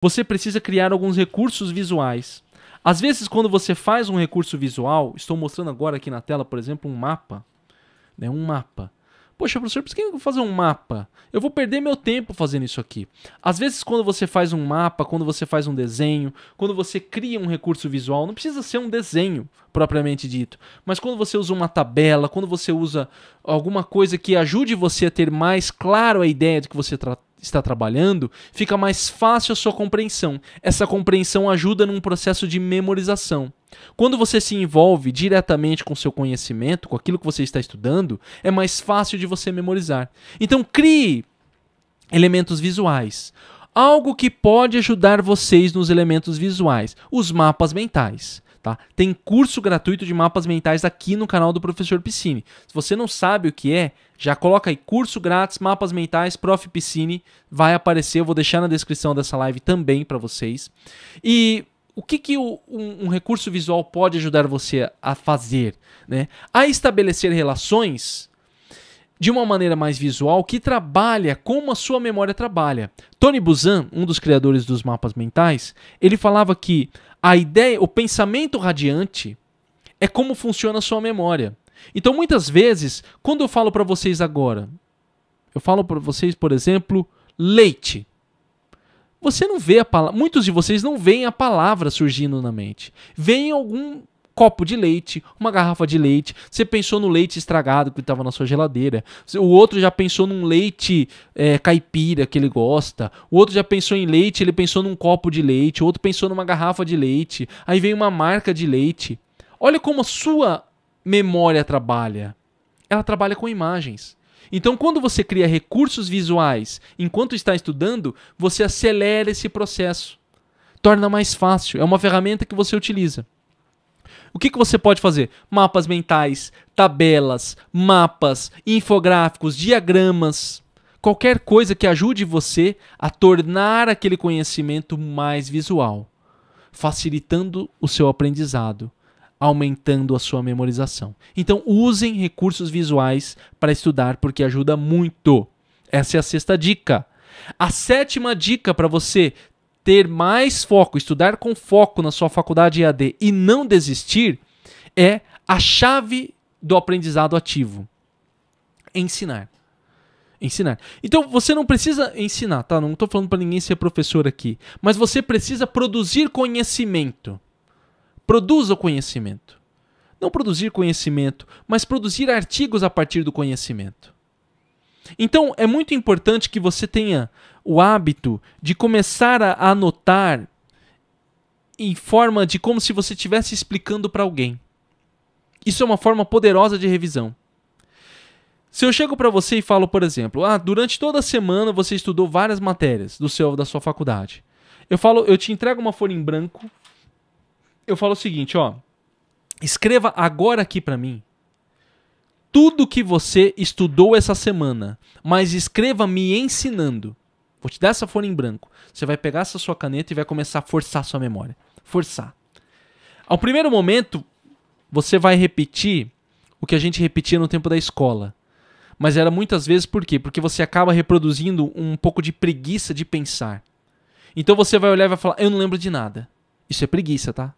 você precisa criar alguns recursos visuais. Às vezes, quando você faz um recurso visual, estou mostrando agora aqui na tela, por exemplo, um mapa. Né? Um mapa. Poxa, professor, por que eu vou fazer um mapa? Eu vou perder meu tempo fazendo isso aqui. Às vezes, quando você faz um mapa, quando você faz um desenho, quando você cria um recurso visual, não precisa ser um desenho propriamente dito, mas quando você usa uma tabela, quando você usa alguma coisa que ajude você a ter mais claro a ideia do que você está está trabalhando, fica mais fácil a sua compreensão. Essa compreensão ajuda num processo de memorização. Quando você se envolve diretamente com seu conhecimento, com aquilo que você está estudando, é mais fácil de você memorizar. Então crie elementos visuais. Algo que pode ajudar vocês nos elementos visuais, os mapas mentais. Tá? Tem curso gratuito de mapas mentais aqui no canal do Professor Piscine. Se você não sabe o que é, já coloca aí curso grátis, mapas mentais, Prof. Piscine. Vai aparecer, eu vou deixar na descrição dessa live também para vocês. E o que, que um, um, recurso visual pode ajudar você a fazer? Né? A estabelecer relações de uma maneira mais visual que trabalha como a sua memória trabalha. Tony Buzan, um dos criadores dos mapas mentais, ele falava que a ideia, o pensamento radiante é como funciona a sua memória. Então, muitas vezes, quando eu falo para vocês agora, eu falo para vocês, por exemplo, leite. Você não vê a palavra, muitos de vocês não veem a palavra surgindo na mente. Vem algum copo de leite, uma garrafa de leite. Você pensou no leite estragado que estava na sua geladeira. O outro já pensou num leite é, caipira que ele gosta. O outro já pensou em leite, ele pensou num copo de leite. O outro pensou numa garrafa de leite. Aí vem uma marca de leite. Olha como a sua memória trabalha. Ela trabalha com imagens. Então, quando você cria recursos visuais enquanto está estudando, você acelera esse processo. Torna mais fácil. É uma ferramenta que você utiliza. O que, que você pode fazer? Mapas mentais, tabelas, mapas, infográficos, diagramas, qualquer coisa que ajude você a tornar aquele conhecimento mais visual, facilitando o seu aprendizado, aumentando a sua memorização. Então, usem recursos visuais para estudar, porque ajuda muito. Essa é a sexta dica. A sétima dica para você ter mais foco, estudar com foco na sua faculdade EAD e não desistir, é a chave do aprendizado ativo. Ensinar. Ensinar. Então você não precisa ensinar, tá? Não estou falando para ninguém ser professor aqui, mas você precisa produzir conhecimento. Produza o conhecimento. Não produzir conhecimento, mas produzir artigos a partir do conhecimento. Então é muito importante que você tenha o hábito de começar a anotar em forma de como se você estivesse explicando para alguém. Isso é uma forma poderosa de revisão. Se eu chego para você e falo, por exemplo, ah, durante toda a semana você estudou várias matérias do seu da sua faculdade. Eu falo, eu te entrego uma folha em branco. Eu falo o seguinte, ó, escreva agora aqui para mim tudo que você estudou essa semana, mas escreva me ensinando. Vou te dar essa folha em branco. Você vai pegar essa sua caneta e vai começar a forçar a sua memória. Forçar. Ao primeiro momento, você vai repetir o que a gente repetia no tempo da escola. Mas era muitas vezes por quê? Porque você acaba reproduzindo um pouco de preguiça de pensar. Então você vai olhar e vai falar: Eu não lembro de nada. Isso é preguiça, tá?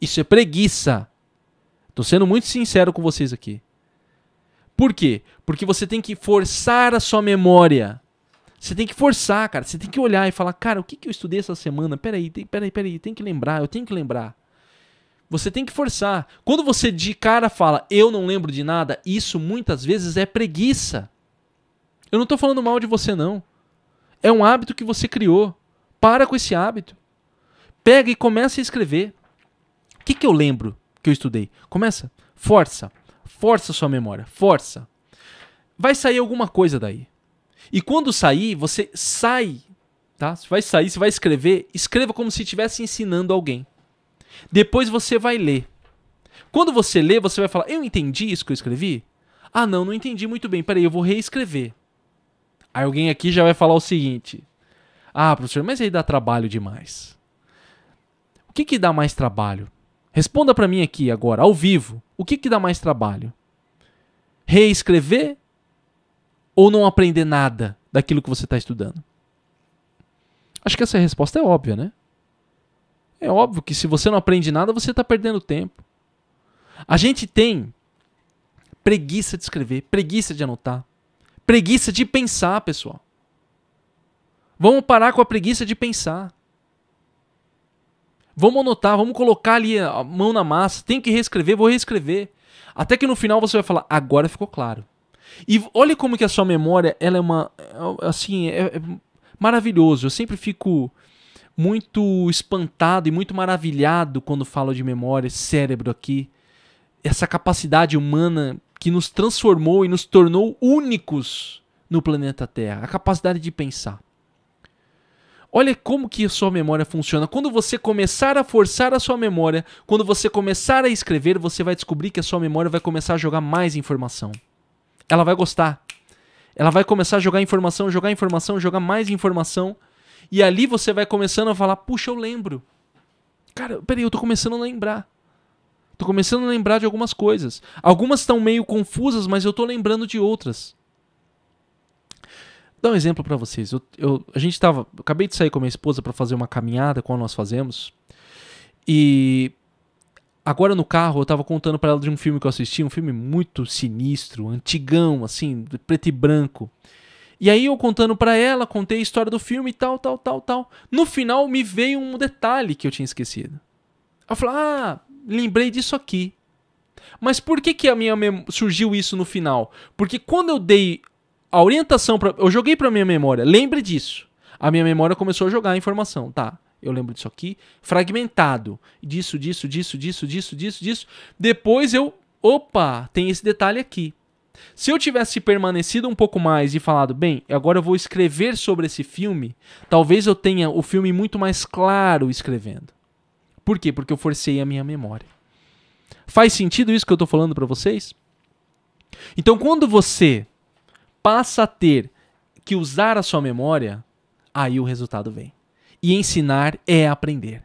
Isso é preguiça. Tô sendo muito sincero com vocês aqui. Por quê? Porque você tem que forçar a sua memória. Você tem que forçar, cara. Você tem que olhar e falar, cara, o que, que eu estudei essa semana? Peraí, tem, peraí, peraí, tem que lembrar, eu tenho que lembrar. Você tem que forçar. Quando você de cara fala, eu não lembro de nada, isso muitas vezes é preguiça. Eu não estou falando mal de você, não. É um hábito que você criou. Para com esse hábito. Pega e começa a escrever. O que, que eu lembro que eu estudei? Começa. Força. Força sua memória, força. Vai sair alguma coisa daí. E quando sair, você sai, tá? Você vai sair, você vai escrever, escreva como se estivesse ensinando alguém. Depois você vai ler. Quando você lê, você vai falar: "Eu entendi isso que eu escrevi?" "Ah, não, não entendi muito bem. Peraí, eu vou reescrever." Aí alguém aqui já vai falar o seguinte: "Ah, professor, mas aí dá trabalho demais." O que que dá mais trabalho? Responda para mim aqui agora, ao vivo, o que, que dá mais trabalho? Reescrever ou não aprender nada daquilo que você está estudando? Acho que essa resposta é óbvia, né? É óbvio que se você não aprende nada, você está perdendo tempo. A gente tem preguiça de escrever, preguiça de anotar, preguiça de pensar, pessoal. Vamos parar com a preguiça de pensar. Vamos anotar, vamos colocar ali a mão na massa. Tem que reescrever, vou reescrever. Até que no final você vai falar, agora ficou claro. E olha como que a sua memória, ela é uma, é, assim, é, é maravilhoso. Eu sempre fico muito espantado e muito maravilhado quando falo de memória, cérebro aqui. Essa capacidade humana que nos transformou e nos tornou únicos no planeta Terra. A capacidade de pensar. Olha como que a sua memória funciona. Quando você começar a forçar a sua memória, quando você começar a escrever, você vai descobrir que a sua memória vai começar a jogar mais informação. Ela vai gostar. Ela vai começar a jogar informação, jogar informação, jogar mais informação. E ali você vai começando a falar: puxa, eu lembro. Cara, peraí, eu tô começando a lembrar. Tô começando a lembrar de algumas coisas. Algumas estão meio confusas, mas eu tô lembrando de outras. Vou dar um exemplo para vocês. Eu, eu, a gente tava, eu acabei de sair com a minha esposa para fazer uma caminhada, qual nós fazemos. E agora no carro eu tava contando para ela de um filme que eu assisti, um filme muito sinistro, antigão, assim, preto e branco. E aí eu contando para ela, contei a história do filme e tal, tal, tal, tal. No final me veio um detalhe que eu tinha esquecido. Ela falou: "Ah, lembrei disso aqui". Mas por que que a minha surgiu isso no final? Porque quando eu dei a orientação para eu joguei para minha memória, lembre disso. A minha memória começou a jogar a informação, tá? Eu lembro disso aqui, fragmentado, disso, disso, disso, disso, disso, disso, disso. Depois eu, opa, tem esse detalhe aqui. Se eu tivesse permanecido um pouco mais e falado, bem, agora eu vou escrever sobre esse filme, talvez eu tenha o filme muito mais claro escrevendo. Por quê? Porque eu forcei a minha memória. Faz sentido isso que eu estou falando para vocês? Então, quando você passa a ter que usar a sua memória, aí o resultado vem. E ensinar é aprender.